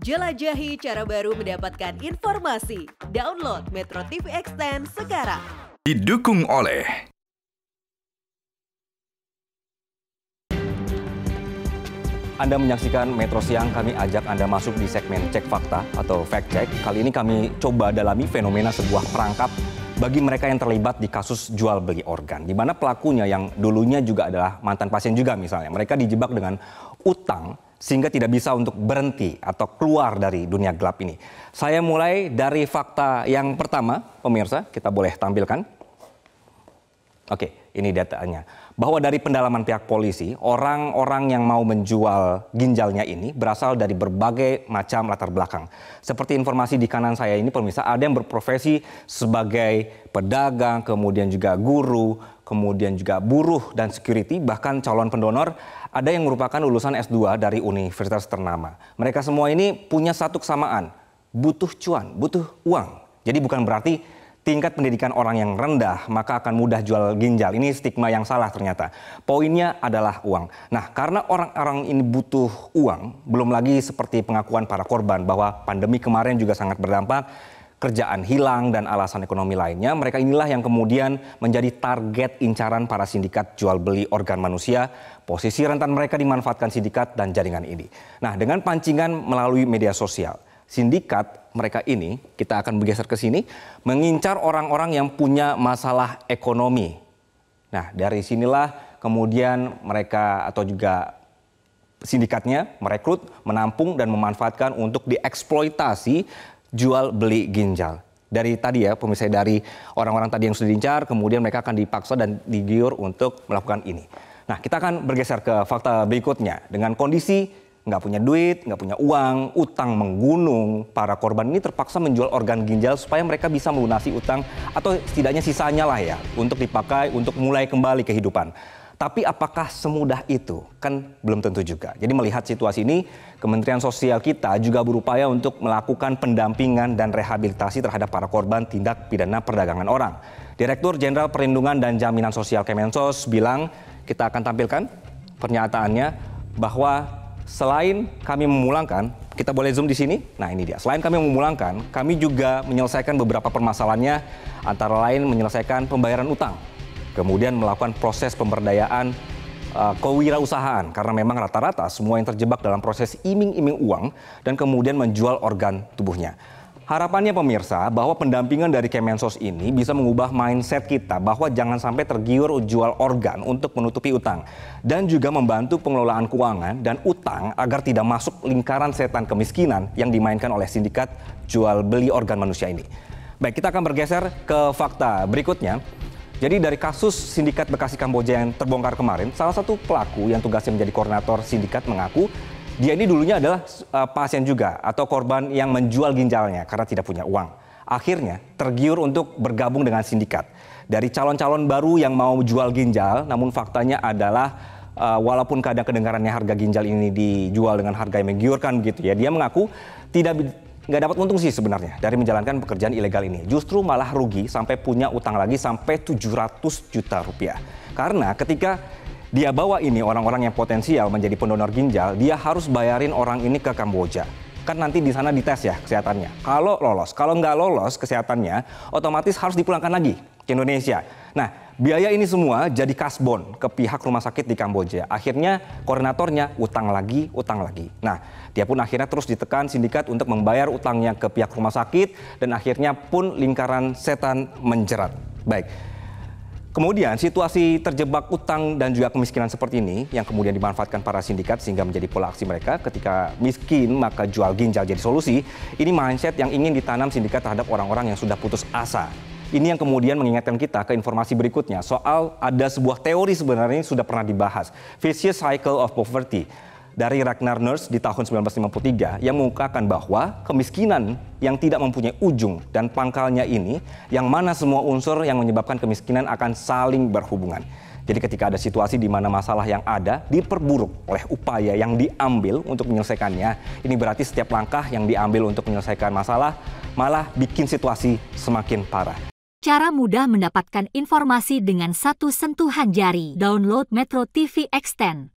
Jelajahi cara baru mendapatkan informasi. Download Metro TV Extend sekarang. Didukung oleh Anda menyaksikan Metro Siang, kami ajak Anda masuk di segmen Cek Fakta atau Fact Check. Kali ini kami coba dalami fenomena sebuah perangkap bagi mereka yang terlibat di kasus jual beli organ. Di mana pelakunya yang dulunya juga adalah mantan pasien juga misalnya. Mereka dijebak dengan utang sehingga tidak bisa untuk berhenti atau keluar dari dunia gelap ini. Saya mulai dari fakta yang pertama, pemirsa, kita boleh tampilkan. Oke, ini datanya. Bahwa dari pendalaman pihak polisi, orang-orang yang mau menjual ginjalnya ini berasal dari berbagai macam latar belakang. Seperti informasi di kanan saya ini, pemirsa, ada yang berprofesi sebagai pedagang, kemudian juga guru, kemudian juga buruh dan security, bahkan calon pendonor, ada yang merupakan lulusan S2 dari universitas ternama. Mereka semua ini punya satu kesamaan, butuh cuan, butuh uang. Jadi bukan berarti tingkat pendidikan orang yang rendah, maka akan mudah jual ginjal. Ini stigma yang salah ternyata. Poinnya adalah uang. Nah, karena orang-orang ini butuh uang, belum lagi seperti pengakuan para korban bahwa pandemi kemarin juga sangat berdampak, kerjaan hilang dan alasan ekonomi lainnya, mereka inilah yang kemudian menjadi target incaran para sindikat jual beli organ manusia. Posisi rentan mereka dimanfaatkan sindikat dan jaringan ini. Nah, dengan pancingan melalui media sosial, sindikat mereka ini, kita akan bergeser ke sini, mengincar orang-orang yang punya masalah ekonomi. Nah, dari sinilah kemudian mereka atau juga sindikatnya merekrut, menampung dan memanfaatkan untuk dieksploitasi jual beli ginjal. Dari tadi ya, pemirsa dari orang-orang tadi yang sudah diincar, kemudian mereka akan dipaksa dan digiur untuk melakukan ini. Nah, kita akan bergeser ke fakta berikutnya dengan kondisi nggak punya duit, nggak punya uang, utang menggunung. Para korban ini terpaksa menjual organ ginjal supaya mereka bisa melunasi utang atau setidaknya sisanya lah ya untuk dipakai untuk mulai kembali kehidupan. Tapi apakah semudah itu? Kan belum tentu juga. Jadi melihat situasi ini, Kementerian Sosial kita juga berupaya untuk melakukan pendampingan dan rehabilitasi terhadap para korban tindak pidana perdagangan orang. Direktur Jenderal Perlindungan dan Jaminan Sosial Kemensos bilang, kita akan tampilkan pernyataannya bahwa selain kami memulangkan, kita boleh zoom di sini. Nah, ini dia. Selain kami memulangkan, kami juga menyelesaikan beberapa permasalahannya antara lain menyelesaikan pembayaran utang, kemudian melakukan proses pemberdayaan uh, kewirausahaan karena memang rata-rata semua yang terjebak dalam proses iming-iming uang dan kemudian menjual organ tubuhnya. Harapannya pemirsa bahwa pendampingan dari Kemensos ini bisa mengubah mindset kita bahwa jangan sampai tergiur jual organ untuk menutupi utang dan juga membantu pengelolaan keuangan dan utang agar tidak masuk lingkaran setan kemiskinan yang dimainkan oleh sindikat jual beli organ manusia ini. Baik, kita akan bergeser ke fakta berikutnya. Jadi dari kasus sindikat Bekasi Kamboja yang terbongkar kemarin, salah satu pelaku yang tugasnya menjadi koordinator sindikat mengaku dia ini dulunya adalah uh, pasien juga atau korban yang menjual ginjalnya karena tidak punya uang. Akhirnya tergiur untuk bergabung dengan sindikat. Dari calon-calon baru yang mau jual ginjal, namun faktanya adalah uh, walaupun kadang kedengarannya harga ginjal ini dijual dengan harga yang menggiurkan begitu ya, dia mengaku tidak nggak dapat untung sih sebenarnya dari menjalankan pekerjaan ilegal ini. Justru malah rugi sampai punya utang lagi sampai 700 juta rupiah. Karena ketika dia bawa ini orang-orang yang potensial menjadi pendonor ginjal, dia harus bayarin orang ini ke Kamboja kan nanti di sana dites ya kesehatannya. Kalau lolos, kalau nggak lolos kesehatannya, otomatis harus dipulangkan lagi ke Indonesia. Nah, biaya ini semua jadi kasbon ke pihak rumah sakit di Kamboja. Akhirnya koordinatornya utang lagi, utang lagi. Nah, dia pun akhirnya terus ditekan sindikat untuk membayar utangnya ke pihak rumah sakit dan akhirnya pun lingkaran setan menjerat. Baik, Kemudian situasi terjebak utang dan juga kemiskinan seperti ini yang kemudian dimanfaatkan para sindikat sehingga menjadi pola aksi mereka ketika miskin maka jual ginjal jadi solusi. Ini mindset yang ingin ditanam sindikat terhadap orang-orang yang sudah putus asa. Ini yang kemudian mengingatkan kita ke informasi berikutnya soal ada sebuah teori sebenarnya yang sudah pernah dibahas, vicious cycle of poverty dari Ragnar Nurse di tahun 1953 yang mengungkapkan bahwa kemiskinan yang tidak mempunyai ujung dan pangkalnya ini yang mana semua unsur yang menyebabkan kemiskinan akan saling berhubungan. Jadi ketika ada situasi di mana masalah yang ada diperburuk oleh upaya yang diambil untuk menyelesaikannya, ini berarti setiap langkah yang diambil untuk menyelesaikan masalah malah bikin situasi semakin parah. Cara mudah mendapatkan informasi dengan satu sentuhan jari. Download Metro TV Extend.